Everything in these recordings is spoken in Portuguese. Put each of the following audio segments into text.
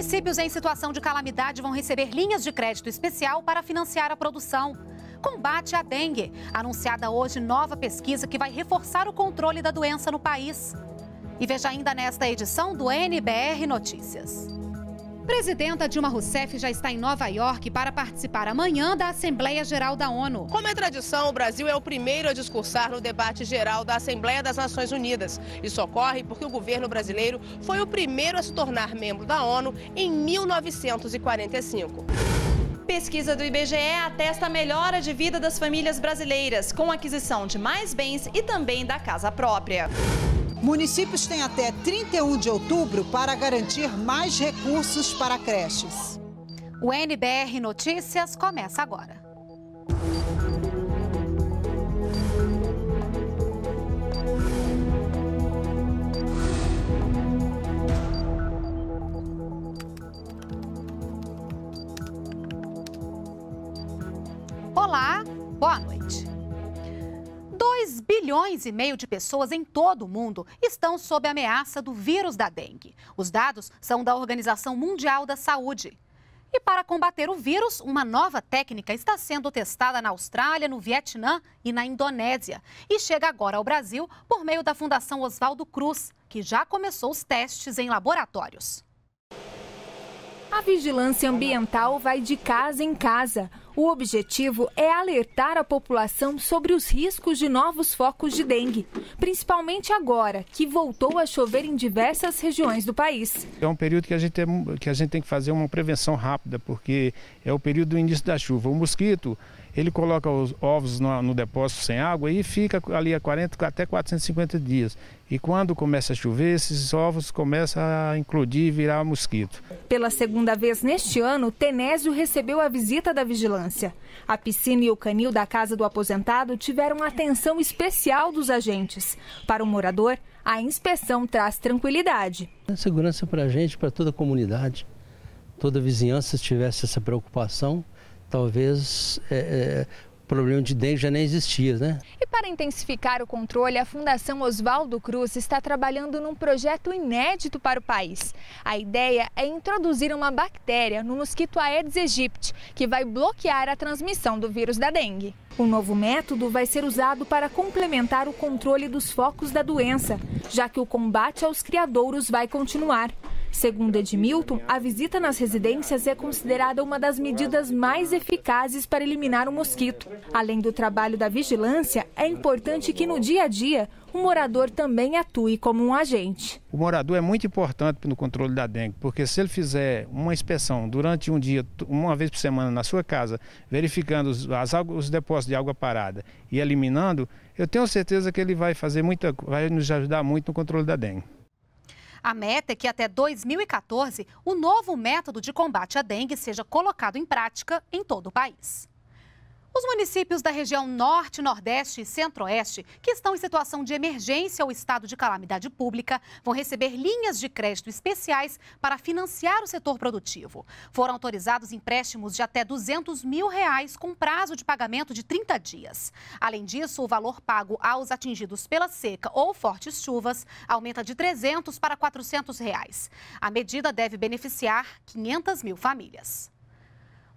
Municípios em situação de calamidade vão receber linhas de crédito especial para financiar a produção. Combate à dengue. Anunciada hoje nova pesquisa que vai reforçar o controle da doença no país. E veja ainda nesta edição do NBR Notícias presidenta Dilma Rousseff já está em Nova York para participar amanhã da Assembleia Geral da ONU. Como é tradição, o Brasil é o primeiro a discursar no debate geral da Assembleia das Nações Unidas. Isso ocorre porque o governo brasileiro foi o primeiro a se tornar membro da ONU em 1945. Pesquisa do IBGE atesta a melhora de vida das famílias brasileiras, com aquisição de mais bens e também da casa própria. Municípios têm até 31 de outubro para garantir mais recursos para creches. O NBR Notícias começa agora. bilhões e meio de pessoas em todo o mundo estão sob ameaça do vírus da dengue. Os dados são da Organização Mundial da Saúde. E para combater o vírus, uma nova técnica está sendo testada na Austrália, no Vietnã e na Indonésia. E chega agora ao Brasil por meio da Fundação Oswaldo Cruz, que já começou os testes em laboratórios. A vigilância ambiental vai de casa em casa. O objetivo é alertar a população sobre os riscos de novos focos de dengue, principalmente agora que voltou a chover em diversas regiões do país. É um período que a gente, é, que a gente tem que fazer uma prevenção rápida, porque é o período do início da chuva. O mosquito ele coloca os ovos no, no, depósito sem água e fica ali a 40 até 450 dias. E quando começa a chover, esses ovos começam a incluir e virar mosquito. Pela segunda vez neste ano, Tenésio recebeu a visita da vigilância. A piscina e o canil da casa do aposentado tiveram atenção especial dos agentes. Para o morador, a inspeção traz tranquilidade. segurança para a gente, para toda a comunidade. Toda a vizinhança se tivesse essa preocupação, talvez é, é, problema de dengue já nem existia, né? E para intensificar o controle, a Fundação Oswaldo Cruz está trabalhando num projeto inédito para o país. A ideia é introduzir uma bactéria no mosquito Aedes aegypti, que vai bloquear a transmissão do vírus da dengue. O novo método vai ser usado para complementar o controle dos focos da doença, já que o combate aos criadouros vai continuar. Segundo Edmilton, a visita nas residências é considerada uma das medidas mais eficazes para eliminar o mosquito. Além do trabalho da vigilância, é importante que no dia a dia o morador também atue como um agente. O morador é muito importante no controle da dengue, porque se ele fizer uma inspeção durante um dia, uma vez por semana na sua casa, verificando os, as, os depósitos de água parada e eliminando, eu tenho certeza que ele vai fazer muita, vai nos ajudar muito no controle da dengue. A meta é que até 2014 o novo método de combate à dengue seja colocado em prática em todo o país. Os municípios da região Norte, Nordeste e Centro-Oeste, que estão em situação de emergência ou estado de calamidade pública, vão receber linhas de crédito especiais para financiar o setor produtivo. Foram autorizados empréstimos de até 200 mil reais com prazo de pagamento de 30 dias. Além disso, o valor pago aos atingidos pela seca ou fortes chuvas aumenta de 300 para 400 reais. A medida deve beneficiar 500 mil famílias.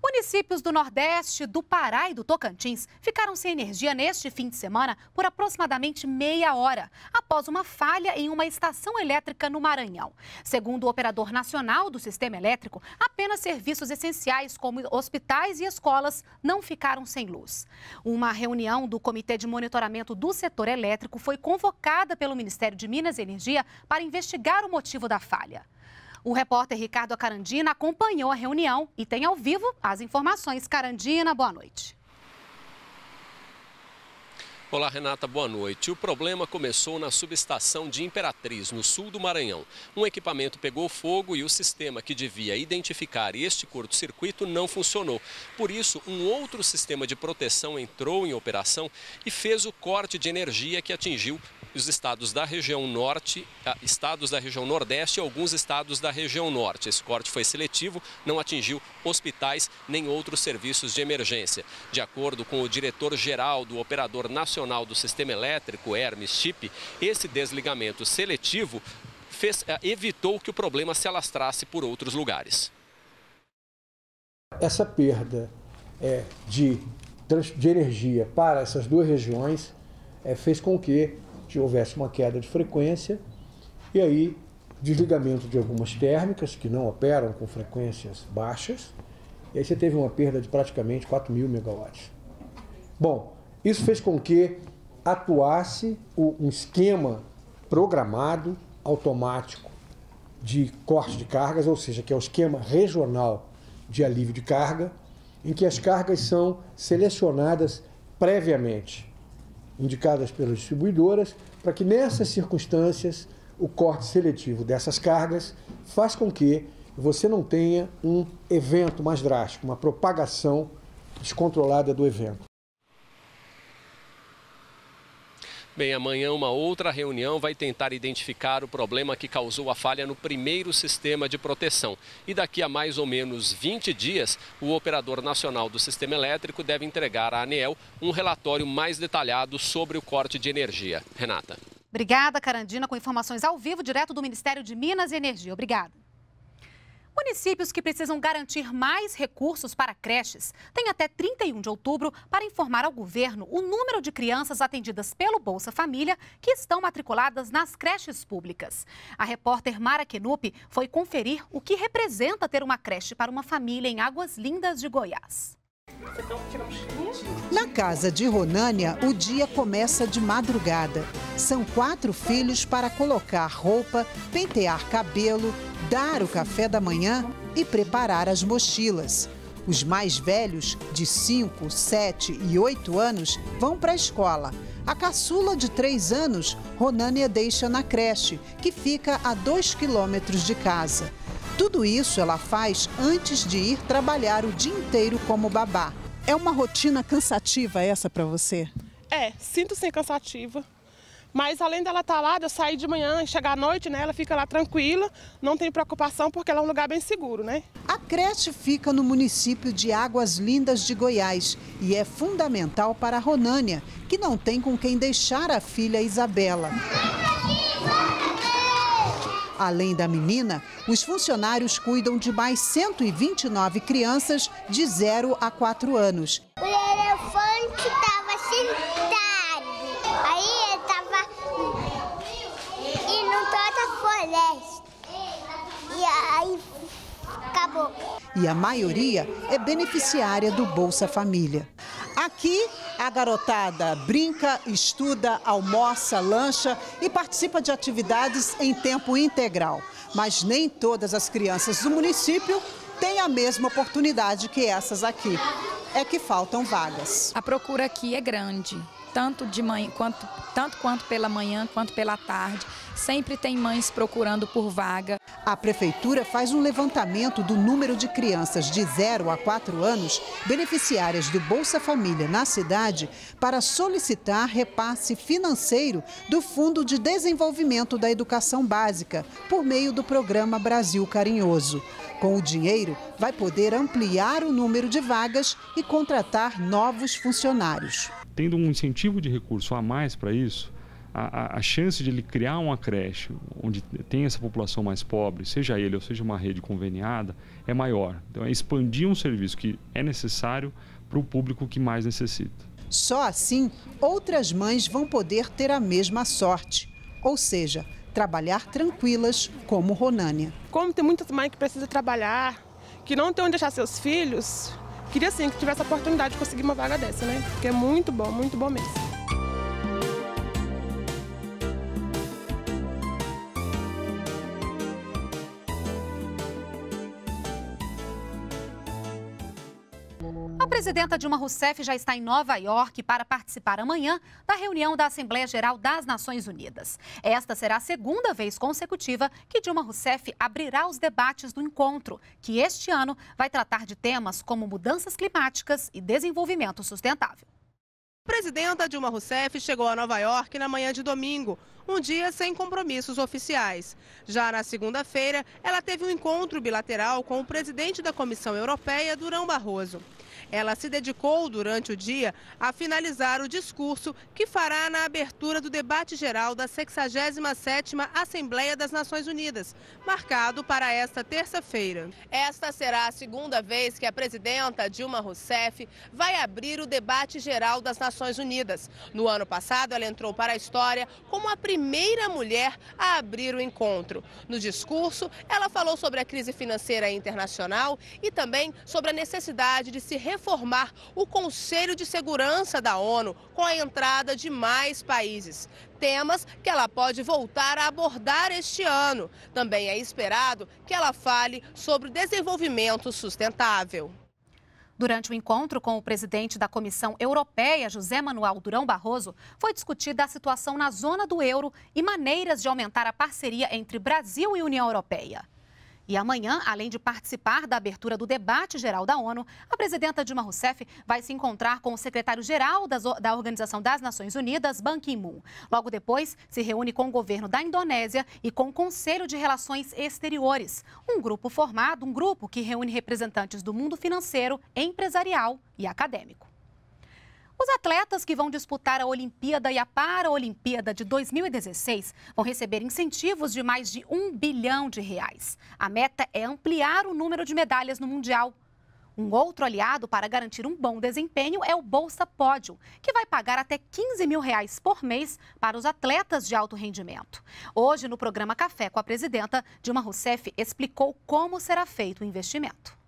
Municípios do Nordeste, do Pará e do Tocantins ficaram sem energia neste fim de semana por aproximadamente meia hora, após uma falha em uma estação elétrica no Maranhão. Segundo o operador nacional do sistema elétrico, apenas serviços essenciais como hospitais e escolas não ficaram sem luz. Uma reunião do Comitê de Monitoramento do Setor Elétrico foi convocada pelo Ministério de Minas e Energia para investigar o motivo da falha. O repórter Ricardo Carandina acompanhou a reunião e tem ao vivo as informações. Carandina, boa noite. Olá, Renata, boa noite. O problema começou na subestação de Imperatriz, no sul do Maranhão. Um equipamento pegou fogo e o sistema que devia identificar este curto-circuito não funcionou. Por isso, um outro sistema de proteção entrou em operação e fez o corte de energia que atingiu os estados da região norte, ah, estados da região nordeste e alguns estados da região norte. Esse corte foi seletivo, não atingiu hospitais nem outros serviços de emergência. De acordo com o diretor-geral do Operador Nacional do Sistema Elétrico, Hermes Chip, esse desligamento seletivo fez, ah, evitou que o problema se alastrasse por outros lugares. Essa perda é, de, de energia para essas duas regiões é, fez com que que houvesse uma queda de frequência e aí desligamento de algumas térmicas que não operam com frequências baixas, e aí você teve uma perda de praticamente 4 mil megawatts. Bom, isso fez com que atuasse um esquema programado, automático, de corte de cargas, ou seja, que é o esquema regional de alívio de carga, em que as cargas são selecionadas previamente indicadas pelas distribuidoras, para que nessas circunstâncias o corte seletivo dessas cargas faz com que você não tenha um evento mais drástico, uma propagação descontrolada do evento. Bem, amanhã uma outra reunião vai tentar identificar o problema que causou a falha no primeiro sistema de proteção. E daqui a mais ou menos 20 dias, o operador nacional do sistema elétrico deve entregar à ANEEL um relatório mais detalhado sobre o corte de energia. Renata. Obrigada, Carandina, com informações ao vivo, direto do Ministério de Minas e Energia. Obrigada. Municípios que precisam garantir mais recursos para creches têm até 31 de outubro para informar ao governo o número de crianças atendidas pelo Bolsa Família que estão matriculadas nas creches públicas. A repórter Mara Kenup foi conferir o que representa ter uma creche para uma família em Águas Lindas de Goiás. Na casa de Ronânia, o dia começa de madrugada. São quatro filhos para colocar roupa, pentear cabelo, dar o café da manhã e preparar as mochilas. Os mais velhos, de 5, 7 e 8 anos, vão para a escola. A caçula de 3 anos, Ronânia deixa na creche, que fica a 2 quilômetros de casa. Tudo isso ela faz antes de ir trabalhar o dia inteiro como babá. É uma rotina cansativa essa para você? É, sinto ser cansativa. Mas além dela estar tá lá, de eu sair de manhã e chegar à noite, né? Ela fica lá tranquila, não tem preocupação porque ela é um lugar bem seguro, né? A creche fica no município de Águas Lindas de Goiás e é fundamental para a Ronânia, que não tem com quem deixar a filha Isabela. Além da menina, os funcionários cuidam de mais 129 crianças de 0 a 4 anos. O elefante estava sentado. Aí ele estava indo toda a floresta. E aí acabou e a maioria é beneficiária do Bolsa Família. Aqui, a garotada brinca, estuda, almoça, lancha e participa de atividades em tempo integral. Mas nem todas as crianças do município têm a mesma oportunidade que essas aqui. É que faltam vagas. A procura aqui é grande, tanto de manhã quanto tanto quanto pela manhã quanto pela tarde sempre tem mães procurando por vaga. A prefeitura faz um levantamento do número de crianças de 0 a 4 anos beneficiárias do Bolsa Família na cidade para solicitar repasse financeiro do Fundo de Desenvolvimento da Educação Básica por meio do programa Brasil Carinhoso. Com o dinheiro, vai poder ampliar o número de vagas e contratar novos funcionários. Tendo um incentivo de recurso a mais para isso, a, a, chance de ele criar uma creche onde tem essa população mais pobre, seja ele ou seja uma rede conveniada, é maior. Então, é expandir um serviço que é necessário para o público que mais necessita. Só assim, outras mães vão poder ter a mesma sorte. Ou seja, trabalhar tranquilas, como Ronânia. Como tem muitas mães que precisam trabalhar, que não tem onde deixar seus filhos, queria sim que tivesse a oportunidade de conseguir uma vaga dessa, né? Porque é muito bom, muito bom mesmo. presidenta Dilma Rousseff já está em Nova York para participar amanhã da reunião da Assembleia Geral das Nações Unidas. Esta será a segunda vez consecutiva que Dilma Rousseff abrirá os debates do encontro, que este ano vai tratar de temas como mudanças climáticas e desenvolvimento sustentável. A presidenta Dilma Rousseff chegou a Nova York na manhã de domingo, um dia sem compromissos oficiais. Já na segunda-feira, ela teve um encontro bilateral com o presidente da Comissão Europeia, Durão Barroso. Ela se dedicou durante o dia a finalizar o discurso que fará na abertura do debate geral da 67ª Assembleia das Nações Unidas, marcado para esta terça-feira. Esta será a segunda vez que a presidenta Dilma Rousseff vai abrir o debate geral das Nações Unidas. No ano passado, ela entrou para a história como a primeira mulher a abrir o encontro. No discurso, ela falou sobre a crise financeira internacional e também sobre a necessidade de se reformar reformar o Conselho de Segurança da ONU com a entrada de mais países. Temas que ela pode voltar a abordar este ano. Também é esperado que ela fale sobre desenvolvimento sustentável. Durante o encontro com o presidente da Comissão Europeia, José Manuel Durão Barroso, foi discutida a situação na zona do euro e maneiras de aumentar a parceria entre Brasil e União Europeia. E amanhã, além de participar da abertura do debate geral da ONU, a presidenta Dilma Rousseff vai se encontrar com o secretário-geral da Organização das Nações Unidas, Ban Ki-moon. Logo depois, se reúne com o governo da Indonésia e com o Conselho de Relações Exteriores, um grupo formado, um grupo que reúne representantes do mundo financeiro, empresarial e acadêmico. Os atletas que vão disputar a Olimpíada e a Paralimpíada de 2016 vão receber incentivos de mais de um bilhão de reais. A meta é ampliar o número de medalhas no Mundial. Um outro aliado para garantir um bom desempenho é o Bolsa Pódio, que vai pagar até 15 mil reais por mês para os atletas de alto rendimento. Hoje, no programa Café com a Presidenta, Dilma Rousseff explicou como será feito o investimento.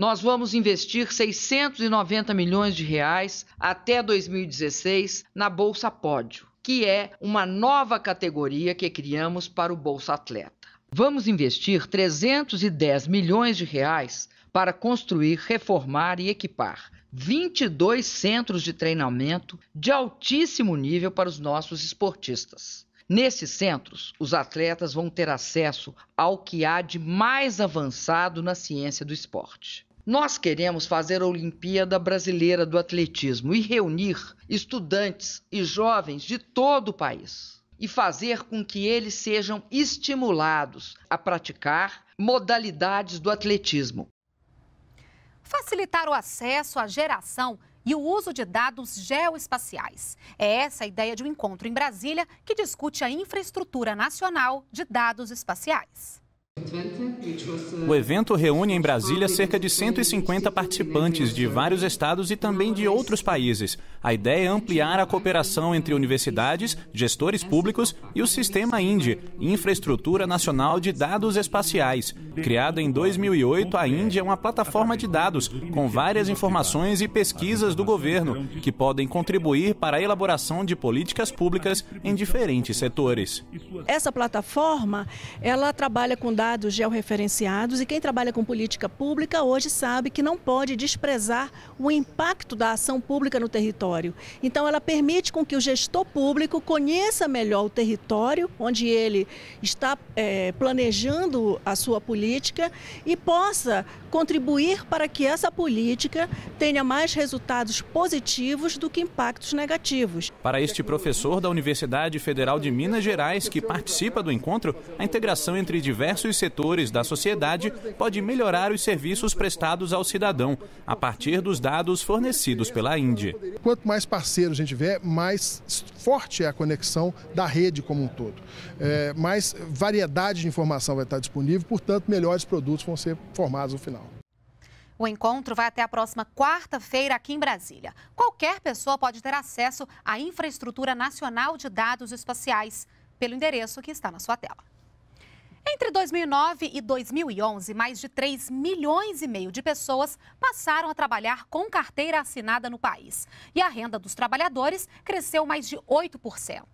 Nós vamos investir 690 milhões de reais até 2016 na Bolsa Pódio, que é uma nova categoria que criamos para o Bolsa Atleta. Vamos investir 310 milhões de reais para construir, reformar e equipar 22 centros de treinamento de altíssimo nível para os nossos esportistas. Nesses centros, os atletas vão ter acesso ao que há de mais avançado na ciência do esporte. Nós queremos fazer a Olimpíada Brasileira do Atletismo e reunir estudantes e jovens de todo o país e fazer com que eles sejam estimulados a praticar modalidades do atletismo. Facilitar o acesso à geração e o uso de dados geoespaciais. É essa a ideia de um encontro em Brasília que discute a infraestrutura nacional de dados espaciais. O evento reúne em Brasília cerca de 150 participantes de vários estados e também de outros países. A ideia é ampliar a cooperação entre universidades, gestores públicos e o sistema INDE, Infraestrutura Nacional de Dados Espaciais. Criada em 2008, a INDE é uma plataforma de dados com várias informações e pesquisas do governo que podem contribuir para a elaboração de políticas públicas em diferentes setores. Essa plataforma, ela trabalha com dados georreferenciados e quem trabalha com política pública hoje sabe que não pode desprezar o impacto da ação pública no território território. Então, ela permite com que o gestor público conheça melhor o território onde ele está é, planejando a sua política e possa contribuir para que essa política tenha mais resultados positivos do que impactos negativos. Para este professor da Universidade Federal de Minas Gerais, que participa do encontro, a integração entre diversos setores da sociedade pode melhorar os serviços prestados ao cidadão, a partir dos dados fornecidos pela Índia quanto mais parceiros a gente tiver, mais forte é a conexão da rede como um todo. É, mais variedade de informação vai estar disponível, portanto, melhores produtos vão ser formados no final. O encontro vai até a próxima quarta-feira aqui em Brasília. Qualquer pessoa pode ter acesso à infraestrutura nacional de dados espaciais pelo endereço que está na sua tela. Entre 2009 e 2011, mais de 3 milhões e meio de pessoas passaram a trabalhar com carteira assinada no país. E a renda dos trabalhadores cresceu mais de 8%.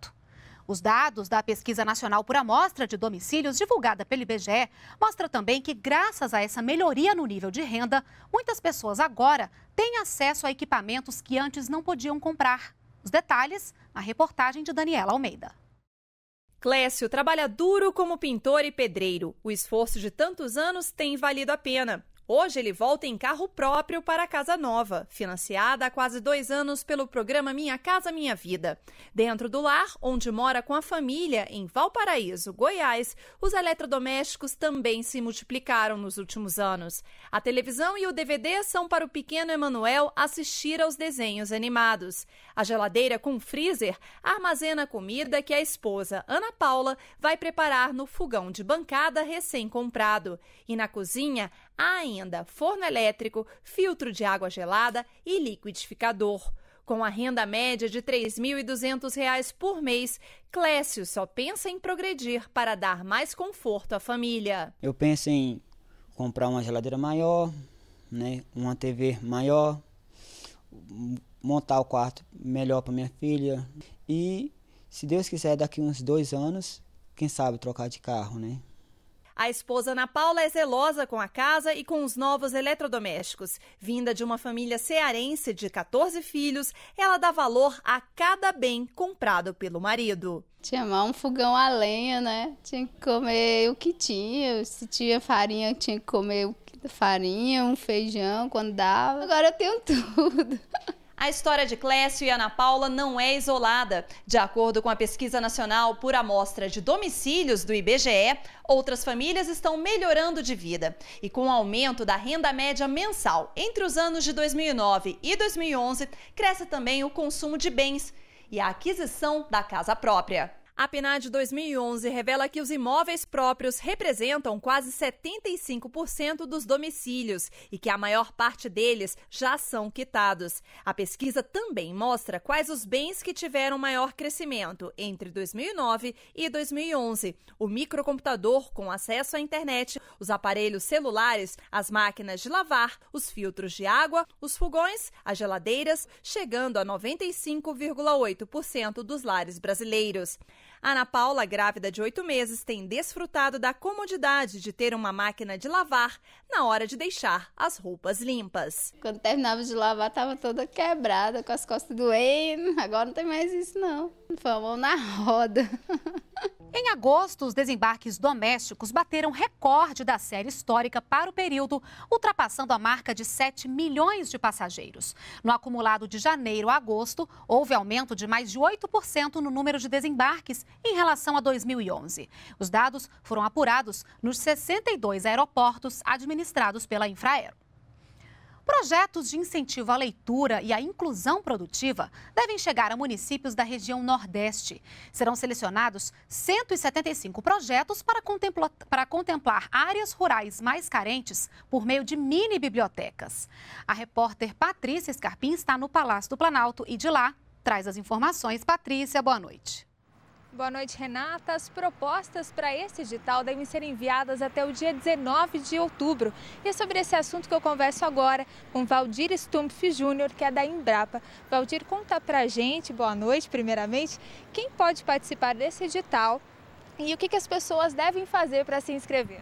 Os dados da Pesquisa Nacional por Amostra de Domicílios, divulgada pelo IBGE, mostra também que, graças a essa melhoria no nível de renda, muitas pessoas agora têm acesso a equipamentos que antes não podiam comprar. Os detalhes na reportagem de Daniela Almeida. Clécio trabalha duro como pintor e pedreiro. O esforço de tantos anos tem valido a pena. Hoje ele volta em carro próprio para a casa nova, financiada há quase dois anos pelo programa Minha Casa Minha Vida. Dentro do lar, onde mora com a família, em Valparaíso, Goiás, os eletrodomésticos também se multiplicaram nos últimos anos. A televisão e o DVD são para o pequeno Emanuel assistir aos desenhos animados. A geladeira com freezer armazena comida que a esposa, Ana Paula, vai preparar no fogão de bancada recém-comprado. E na cozinha, Há ainda forno elétrico, filtro de água gelada e liquidificador. Com a renda média de R$ 3.200 por mês, Clécio só pensa em progredir para dar mais conforto à família. Eu penso em comprar uma geladeira maior, né, uma TV maior, montar o quarto melhor para minha filha e, se Deus quiser, daqui uns dois anos, quem sabe trocar de carro, né? A esposa Ana Paula é zelosa com a casa e com os novos eletrodomésticos. Vinda de uma família cearense de 14 filhos, ela dá valor a cada bem comprado pelo marido. Tinha mal um fogão a lenha, né? Tinha que comer o que tinha. Se tinha farinha, tinha que comer farinha, um feijão quando dava. Agora eu tenho tudo. A história de Clécio e Ana Paula não é isolada. De acordo com a Pesquisa Nacional por Amostra de Domicílios do IBGE, outras famílias estão melhorando de vida. E com o aumento da renda média mensal entre os anos de 2009 e 2011, cresce também o consumo de bens e a aquisição da casa própria. A PNAD 2011 revela que os imóveis próprios representam quase 75% dos domicílios e que a maior parte deles já são quitados. A pesquisa também mostra quais os bens que tiveram maior crescimento entre 2009 e 2011: o microcomputador com acesso à internet, os aparelhos celulares, as máquinas de lavar, os filtros de água, os fogões, as geladeiras, chegando a 95,8% dos lares brasileiros. Ana Paula, grávida de oito meses, tem desfrutado da comodidade de ter uma máquina de lavar na hora de deixar as roupas limpas. Quando terminava de lavar, estava toda quebrada, com as costas doendo. Agora não tem mais isso, não. Foi a mão na roda. Em agosto, os desembarques domésticos bateram recorde da série histórica para o período, ultrapassando a marca de 7 milhões de passageiros. No acumulado de janeiro a agosto, houve aumento de mais de 8% no número de desembarques em relação a 2011. Os dados foram apurados nos 62 aeroportos administrados pela Infraero. Projetos de incentivo à leitura e à inclusão produtiva devem chegar a municípios da região Nordeste. Serão selecionados 175 projetos para, contempla para contemplar áreas rurais mais carentes por meio de mini-bibliotecas. A repórter Patrícia Escarpim está no Palácio do Planalto e de lá traz as informações. Patrícia, boa noite. Boa noite, Renata. As propostas para esse edital devem ser enviadas até o dia 19 de outubro. E é sobre esse assunto que eu converso agora com Valdir Stumpf Júnior, que é da Embrapa. Valdir, conta pra gente, boa noite, primeiramente, quem pode participar desse edital e o que, que as pessoas devem fazer para se inscrever?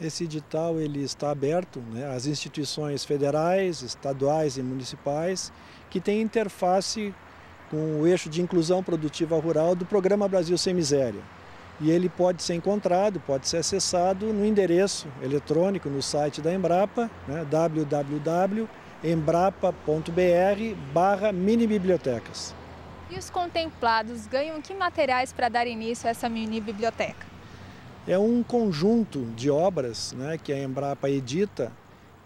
Esse edital ele está aberto né, às instituições federais, estaduais e municipais que têm interface com o eixo de inclusão produtiva rural do Programa Brasil Sem Miséria. E ele pode ser encontrado, pode ser acessado no endereço eletrônico no site da Embrapa, né, www.embrapa.br barra minibibliotecas. E os contemplados ganham que materiais para dar início a essa mini-biblioteca? É um conjunto de obras né, que a Embrapa edita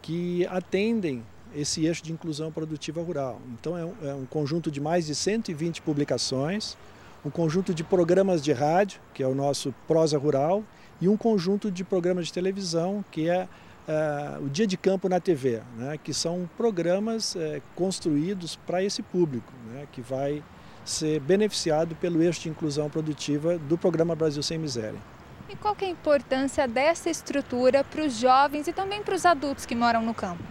que atendem esse eixo de inclusão produtiva rural. Então, é um, é um conjunto de mais de 120 publicações, um conjunto de programas de rádio, que é o nosso Prosa Rural, e um conjunto de programas de televisão, que é Uh, o Dia de Campo na TV, né, que são programas uh, construídos para esse público, né, que vai ser beneficiado pelo eixo de inclusão produtiva do Programa Brasil Sem Miséria. E qual é a importância dessa estrutura para os jovens e também para os adultos que moram no campo?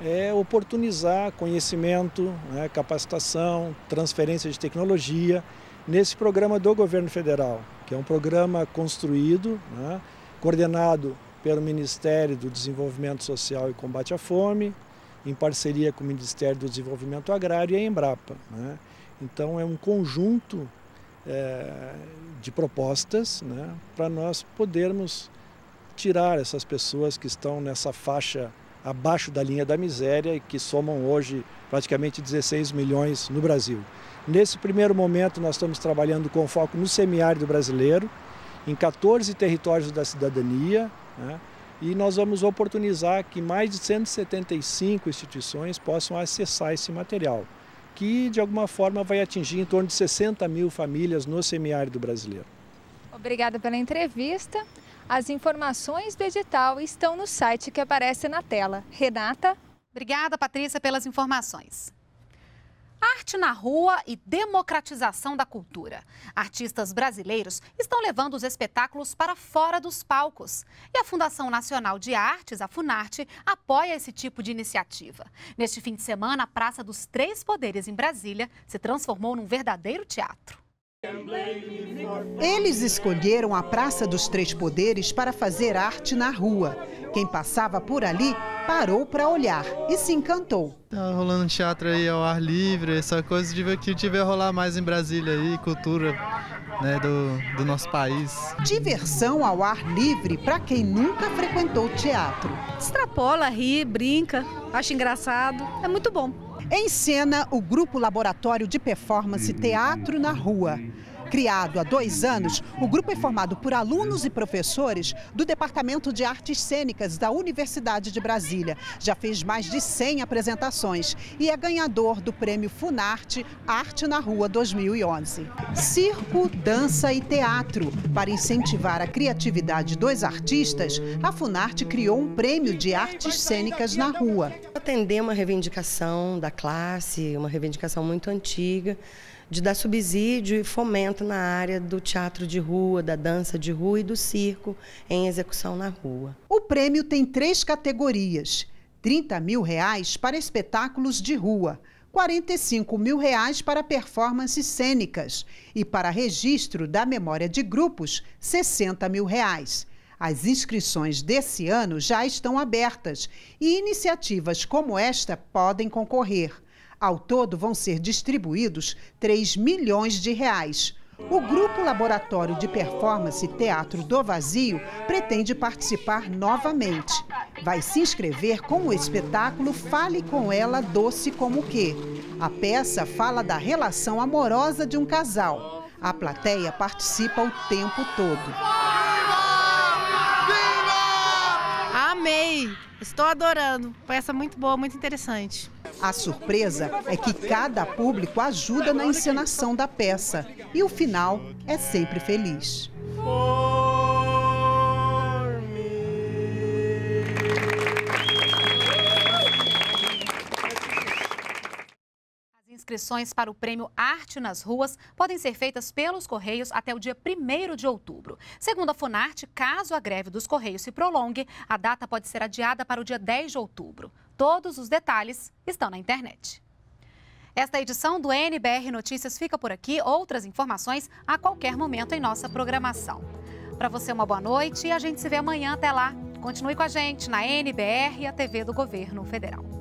é oportunizar conhecimento, né, capacitação, transferência de tecnologia nesse programa do governo federal, que é um programa construído, né, coordenado pelo Ministério do Desenvolvimento Social e Combate à Fome, em parceria com o Ministério do Desenvolvimento Agrário e a Embrapa. Né. Então é um conjunto é, de propostas né, para nós podermos tirar essas pessoas que estão nessa faixa abaixo da linha da miséria e que somam hoje praticamente 16 milhões no Brasil. Nesse primeiro momento, nós estamos trabalhando com foco no semiárido brasileiro, em 14 territórios da cidadania, né? e nós vamos oportunizar que mais de 175 instituições possam acessar esse material, que de alguma forma vai atingir em torno de 60 mil famílias no semiárido brasileiro. Obrigada pela entrevista. As informações do edital estão no site que aparece na tela. Renata? Obrigada, Patrícia, pelas informações. Arte na rua e democratização da cultura. Artistas brasileiros estão levando os espetáculos para fora dos palcos. E a Fundação Nacional de Artes, a Funarte, apoia esse tipo de iniciativa. Neste fim de semana, a Praça dos Três Poderes em Brasília se transformou num verdadeiro teatro. Eles escolheram a Praça dos Três Poderes para fazer arte na rua. Quem passava por ali parou para olhar e se encantou. Tá rolando teatro aí ao ar livre, essa coisa de ver que tiver rolar mais em Brasília aí, cultura né, do, do nosso país. Diversão ao ar livre para quem nunca frequentou teatro. Extrapola, ri, brinca, acha engraçado, é muito bom. Em cena, o grupo Laboratório de Performance Teatro na Rua. Criado há dois anos, o grupo é formado por alunos e professores do Departamento de Artes Cênicas da Universidade de Brasília. Já fez mais de 100 apresentações e é ganhador do prêmio Funarte Arte na Rua 2011. Circo, dança e teatro. Para incentivar a criatividade dos artistas, a Funarte criou um prêmio de artes cênicas na rua atender uma reivindicação da classe, uma reivindicação muito antiga, de dar subsídio e fomento na área do teatro de rua, da dança de rua e do circo em execução na rua. O prêmio tem três categorias: 30 mil reais para espetáculos de rua. 45 mil reais para performances cênicas e para registro da memória de grupos, 60 mil reais. As inscrições desse ano já estão abertas e iniciativas como esta podem concorrer. Ao todo vão ser distribuídos 3 milhões de reais. O grupo Laboratório de Performance Teatro do Vazio pretende participar novamente. Vai se inscrever com o espetáculo Fale com ela doce como que. A peça fala da relação amorosa de um casal. A plateia participa o tempo todo. amei, estou adorando. Peça muito boa, muito interessante. A surpresa é que cada público ajuda na encenação da peça e o final é sempre feliz. Oh! inscrições para o prêmio Arte nas Ruas podem ser feitas pelos Correios até o dia 1 de outubro. Segundo a Funarte, caso a greve dos Correios se prolongue, a data pode ser adiada para o dia 10 de outubro. Todos os detalhes estão na internet. Esta edição do NBR Notícias fica por aqui. Outras informações a qualquer momento em nossa programação. Para você, uma boa noite e a gente se vê amanhã. Até lá. Continue com a gente na NBR, e a TV do Governo Federal.